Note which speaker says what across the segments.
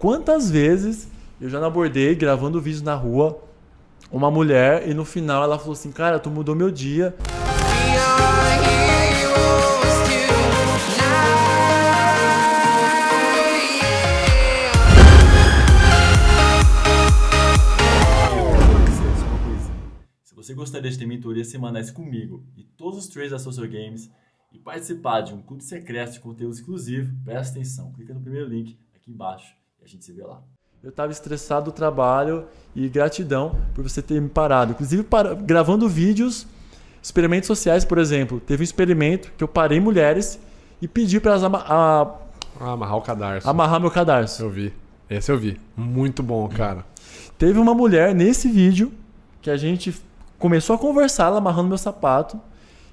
Speaker 1: Quantas vezes eu já abordei, gravando vídeo na rua, uma mulher e no final ela falou assim: Cara, tu mudou meu dia. Se você gostaria de ter mentoria semanais comigo e todos os trades da Social Games e participar de um clube secreto de conteúdo exclusivo, presta atenção, clica no primeiro link aqui embaixo gente se vê lá. Eu estava estressado do trabalho e gratidão por você ter me parado. Inclusive, para, gravando vídeos, experimentos sociais, por exemplo. Teve um experimento que eu parei mulheres e pedi para elas a... Ah, amarrar o cadarço. Amarrar meu cadarço. Eu vi. Esse eu vi. Muito bom, cara. Teve uma mulher nesse vídeo que a gente começou a conversar, ela amarrando meu sapato.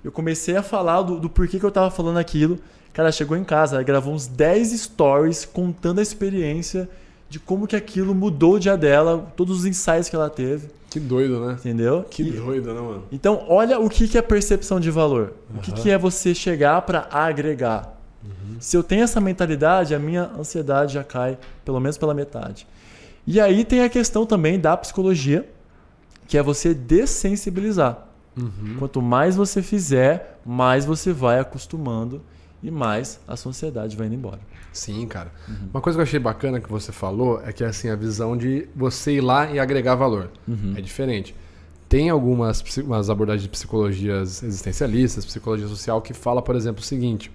Speaker 1: Eu comecei a falar do, do porquê que eu tava falando aquilo. Cara, chegou em casa, gravou uns 10 stories contando a experiência de como que aquilo mudou o dia dela, todos os insights que ela teve. Que doido, né? Entendeu? Que e, doido, né, mano? Então, olha o que, que é percepção de valor. Uhum. O que, que é você chegar para agregar. Uhum. Se eu tenho essa mentalidade, a minha ansiedade já cai pelo menos pela metade. E aí tem a questão também da psicologia, que é você dessensibilizar. Uhum. Quanto mais você fizer, mais você vai acostumando e mais a sociedade vai indo embora. Sim, cara. Uhum. Uma coisa que eu achei bacana que você
Speaker 2: falou é que assim a visão de você ir lá e agregar valor uhum. é diferente. Tem algumas umas abordagens de psicologias existencialistas, psicologia social que fala, por exemplo, o seguinte: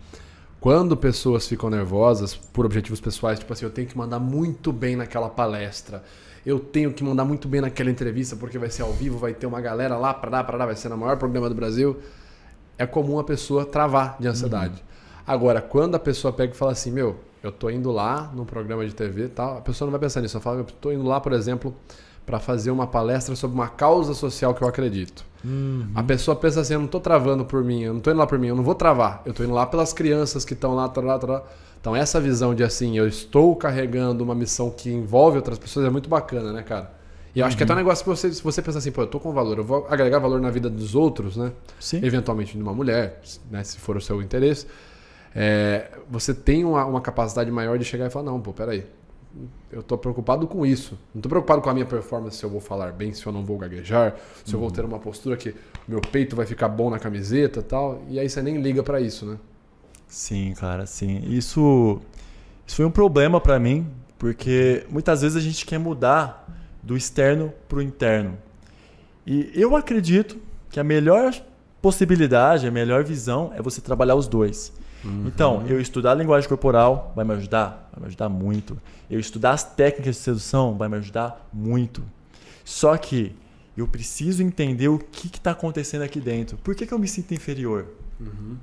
Speaker 2: quando pessoas ficam nervosas por objetivos pessoais, tipo assim, eu tenho que mandar muito bem naquela palestra eu tenho que mandar muito bem naquela entrevista porque vai ser ao vivo, vai ter uma galera lá, para lá, para lá, vai ser no maior programa do Brasil. É comum a pessoa travar de ansiedade. Uhum. Agora, quando a pessoa pega e fala assim, meu, eu tô indo lá num programa de TV tal, a pessoa não vai pensar nisso, ela fala, eu tô indo lá, por exemplo, para fazer uma palestra sobre uma causa social que eu acredito. Uhum. A pessoa pensa assim: eu não estou travando por mim, eu não estou indo lá por mim, eu não vou travar, eu estou indo lá pelas crianças que estão lá, tará, lá. Então, essa visão de assim, eu estou carregando uma missão que envolve outras pessoas é muito bacana, né, cara? E eu acho uhum. que é até um uhum. negócio que você, se você pensar assim, pô, eu tô com valor, eu vou agregar valor na vida dos outros, né? Sim. Eventualmente de uma mulher, né? Se for o seu interesse. É, você tem uma, uma, capacidade maior de chegar e falar, não, pô, peraí eu estou preocupado com isso. Não estou preocupado com a minha performance, se eu vou falar bem, se eu não vou gaguejar, se uhum. eu vou uhum. ter uma postura que meu peito vai ficar bom na camiseta tal. E aí você nem liga para isso, né?
Speaker 1: Sim, cara, sim. Isso, isso foi um problema para mim, porque muitas vezes a gente quer mudar do externo para o interno. E eu acredito que a melhor possibilidade, a melhor visão é você trabalhar os dois. Uhum. Então, eu estudar a linguagem corporal vai me ajudar, vai me ajudar muito. Eu estudar as técnicas de sedução vai me ajudar muito. Só que eu preciso entender o que está acontecendo aqui dentro. Por que, que eu me sinto inferior? Uhum.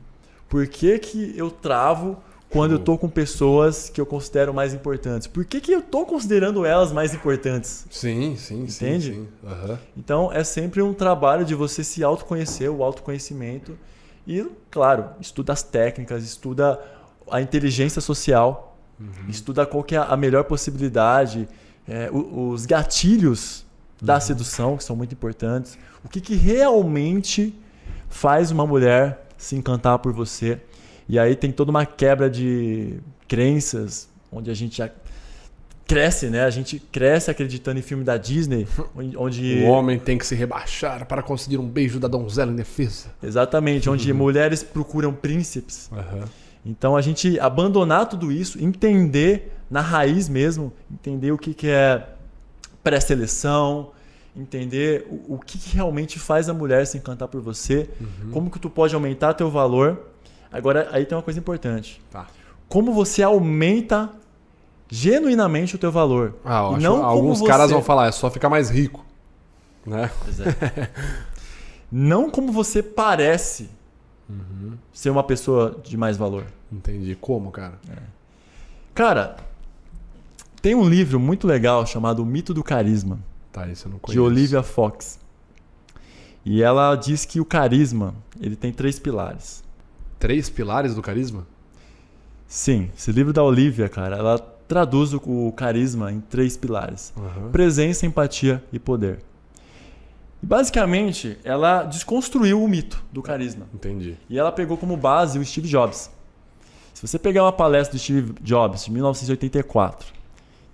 Speaker 1: Por que, que eu travo quando eu estou com pessoas que eu considero mais importantes. Por que, que eu estou considerando elas mais importantes? Sim, sim, Entende? sim. sim. Uhum. Então é sempre um trabalho de você se autoconhecer, o autoconhecimento e, claro, estuda as técnicas, estuda a inteligência social, uhum. estuda qual que é a melhor possibilidade, é, os gatilhos da uhum. sedução, que são muito importantes. O que, que realmente faz uma mulher se encantar por você. E aí tem toda uma quebra de crenças, onde a gente já cresce, né? A gente cresce acreditando em filme da Disney, onde... O homem tem que se rebaixar para conseguir um beijo da donzela indefesa. Exatamente, onde uhum. mulheres procuram príncipes. Uhum. Então, a gente abandonar tudo isso, entender na raiz mesmo, entender o que, que é pré-seleção, entender o, o que, que, realmente faz a mulher se encantar por você, uhum. como que tu pode aumentar teu valor. Agora, aí tem uma coisa importante. Tá. Como você aumenta genuinamente o teu valor. Ah, e não alguns você... caras vão falar, é só ficar mais rico.
Speaker 2: Né? É.
Speaker 1: não como você parece uhum. ser uma pessoa de mais valor. Entendi. Como, cara? É. Cara, tem um livro muito legal chamado O Mito do Carisma. Tá, isso eu não conheço. De Olivia Fox. E ela diz que o carisma, ele tem três pilares. Três pilares do carisma? Sim, esse livro da Olivia, cara, ela traduz o carisma em três pilares: uhum. presença, empatia e poder. E basicamente, ela desconstruiu o mito do carisma. Entendi. E ela pegou como base o Steve Jobs. Se você pegar uma palestra do Steve Jobs de 1984,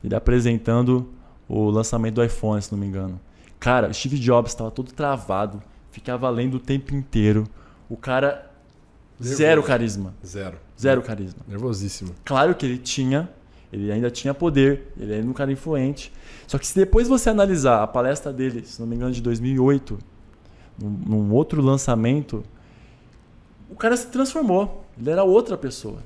Speaker 1: ele apresentando o lançamento do iPhone, se não me engano. Cara, o Steve Jobs estava todo travado, ficava lendo o tempo inteiro. O cara Nervoso. Zero carisma. Zero. Zero carisma. Nervosíssimo. Claro que ele tinha ele ainda tinha poder, ele era um cara influente. Só que se depois você analisar a palestra dele, se não me engano, de 2008, num, num outro lançamento, o cara se transformou. Ele era outra pessoa.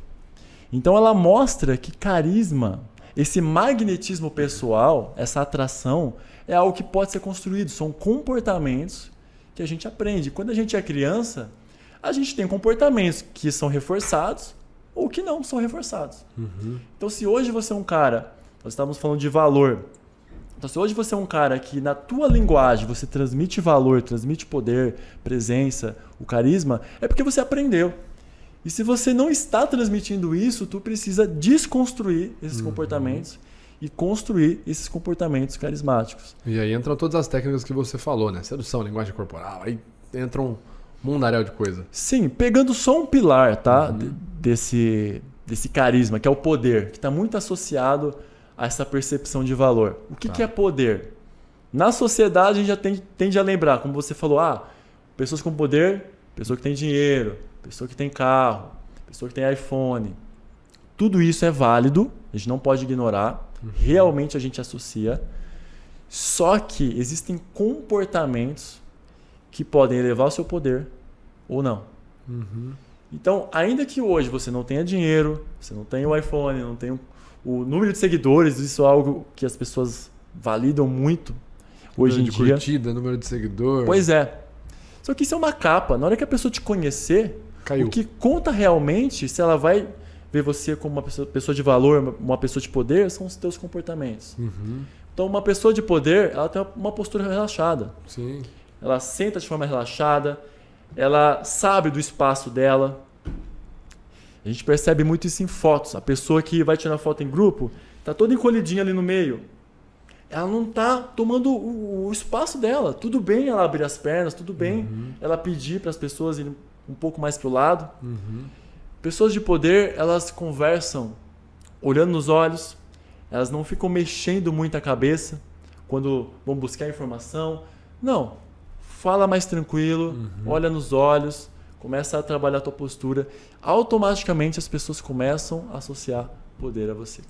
Speaker 1: Então ela mostra que carisma, esse magnetismo pessoal, essa atração, é algo que pode ser construído. São comportamentos que a gente aprende. Quando a gente é criança, a gente tem comportamentos que são reforçados ou que não são reforçados. Uhum. Então, se hoje você é um cara, nós estávamos falando de valor. Então, se hoje você é um cara que na tua linguagem você transmite valor, transmite poder, presença, o carisma, é porque você aprendeu. E se você não está transmitindo isso, tu precisa desconstruir esses uhum. comportamentos e construir esses comportamentos carismáticos. E aí entram todas as técnicas que você falou, né? Sedução, linguagem corporal, aí entram mundaréu de coisa. Sim, pegando só um pilar, tá? Uhum. Desse, desse carisma, que é o poder, que está muito associado a essa percepção de valor. O que, tá. que é poder? Na sociedade, a gente já tende, tende a lembrar, como você falou, ah, pessoas com poder, pessoa que tem dinheiro, pessoa que tem carro, pessoa que tem iPhone. Tudo isso é válido, a gente não pode ignorar. Uhum. Realmente a gente associa. Só que existem comportamentos que podem elevar o seu poder ou não. Uhum. Então, ainda que hoje você não tenha dinheiro, você não tenha o iPhone, não tenha o número de seguidores, isso é algo que as pessoas validam muito hoje número em de dia. curtida, número de seguidor. Pois é. Só que isso é uma capa. Na hora que a pessoa te conhecer, Caiu. o que conta realmente, se ela vai ver você como uma pessoa, pessoa de valor, uma pessoa de poder, são os teus comportamentos. Uhum. Então, uma pessoa de poder, ela tem uma postura relaxada. Sim ela senta de forma relaxada, ela sabe do espaço dela. A gente percebe muito isso em fotos. A pessoa que vai tirar foto em grupo está toda encolhidinha ali no meio. Ela não está tomando o, o, espaço dela. Tudo bem ela abrir as pernas, tudo bem uhum. ela pedir para as pessoas irem um pouco mais para o lado. Uhum. Pessoas de poder, elas conversam olhando nos olhos, elas não ficam mexendo muito a cabeça quando vão buscar informação. Não, fala mais tranquilo, uhum. olha nos olhos, começa a trabalhar a tua postura. Automaticamente as pessoas começam a associar poder a você.